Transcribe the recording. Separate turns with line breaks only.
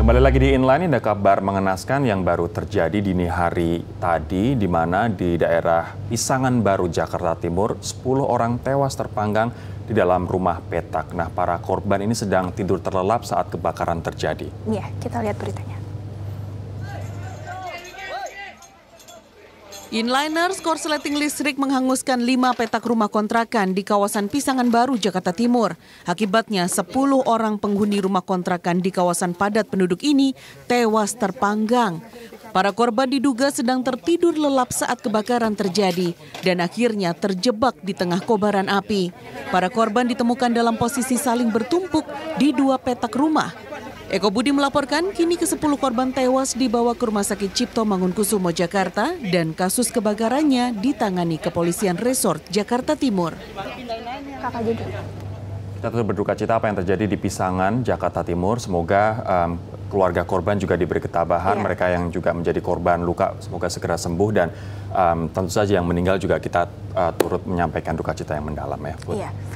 Kembali lagi di Inline, ada kabar mengenaskan yang baru terjadi dini hari tadi, di mana di daerah Pisangan Baru, Jakarta Timur, 10 orang tewas terpanggang di dalam rumah petak. Nah, para korban ini sedang tidur terlelap saat kebakaran terjadi.
Iya,
kita lihat beritanya. Inliner korsleting listrik menghanguskan lima petak rumah kontrakan di kawasan Pisangan Baru, Jakarta Timur. Akibatnya, sepuluh orang penghuni rumah kontrakan di kawasan padat penduduk ini tewas terpanggang. Para korban diduga sedang tertidur lelap saat kebakaran terjadi dan akhirnya terjebak di tengah kobaran api. Para korban ditemukan dalam posisi saling bertumpuk di dua petak rumah Eko Budi melaporkan kini ke-10 korban tewas dibawa ke Rumah Sakit Cipto Mangunkusumo, Jakarta dan kasus kebakarannya ditangani Kepolisian Resort Jakarta Timur.
Kita tentu berduka cita apa yang terjadi di Pisangan, Jakarta Timur. Semoga um, keluarga korban juga diberi ketabahan, ya. mereka yang juga menjadi korban luka semoga segera sembuh dan um, tentu saja yang meninggal juga kita uh, turut menyampaikan duka cita yang mendalam Ya.